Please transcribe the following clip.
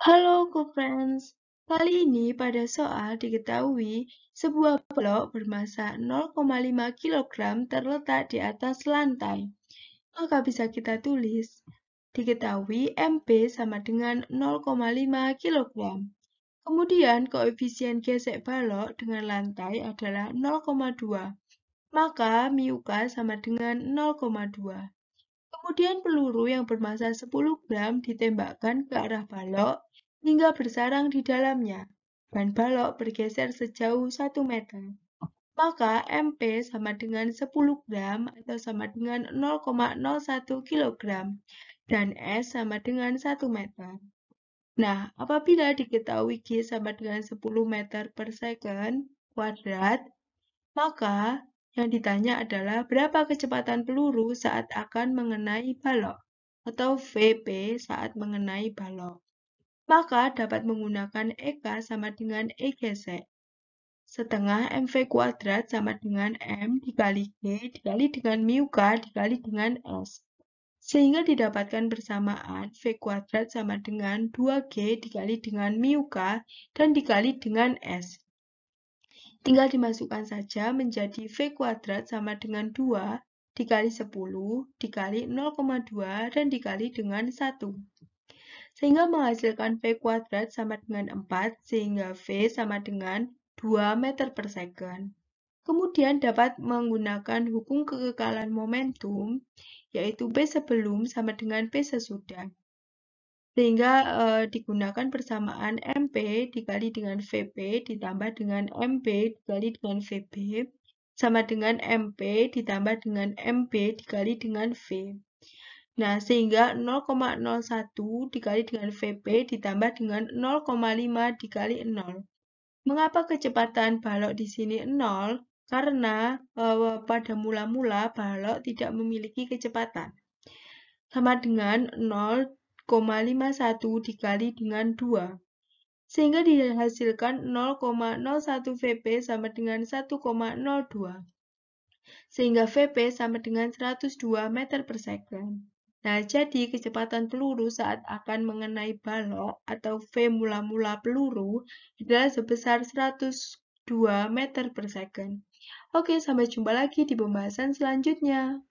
Halo co-friends, kali ini pada soal diketahui sebuah blok bermassa 0,5 kg terletak di atas lantai. Maka bisa kita tulis, diketahui MP sama dengan 0,5 kg. Kemudian koefisien gesek balok dengan lantai adalah 0,2. Maka miuka sama dengan 0,2. Kemudian peluru yang bermassa 10 gram ditembakkan ke arah balok hingga bersarang di dalamnya. Ban balok bergeser sejauh 1 meter. Maka MP sama dengan 10 gram atau sama dengan 0,01 kg dan S sama dengan 1 meter. Nah, apabila diketahui G sama dengan 10 meter per second kuadrat, maka yang ditanya adalah berapa kecepatan peluru saat akan mengenai balok atau VP saat mengenai balok. Maka dapat menggunakan EK sama dengan EGC. Setengah MV kuadrat sama dengan M dikali G dikali dengan mu K dikali dengan S. Sehingga didapatkan persamaan V kuadrat sama dengan 2G dikali dengan mu K dan dikali dengan S. Tinggal dimasukkan saja menjadi V kuadrat sama dengan 2 dikali 10, dikali 0,2, dan dikali dengan 1. Sehingga menghasilkan V kuadrat sama dengan 4, sehingga V sama dengan 2 meter per second. Kemudian dapat menggunakan hukum kekekalan momentum, yaitu p sebelum sama dengan p sesudah sehingga e, digunakan persamaan MP dikali dengan VP ditambah dengan MP dikali dengan VB sama dengan MP ditambah dengan MB dikali dengan V. Nah, sehingga 0,01 dikali dengan vp ditambah dengan 0,5 dikali 0. Mengapa kecepatan balok di sini 0? Karena e, pada mula-mula balok tidak memiliki kecepatan. Sama dengan 0 0,51 dikali dengan 2. Sehingga dihasilkan 0,01 VP sama dengan 1,02. Sehingga VP sama dengan 102 meter per second. Nah, jadi kecepatan peluru saat akan mengenai balok atau V mula-mula peluru adalah sebesar 102 meter per second. Oke, sampai jumpa lagi di pembahasan selanjutnya.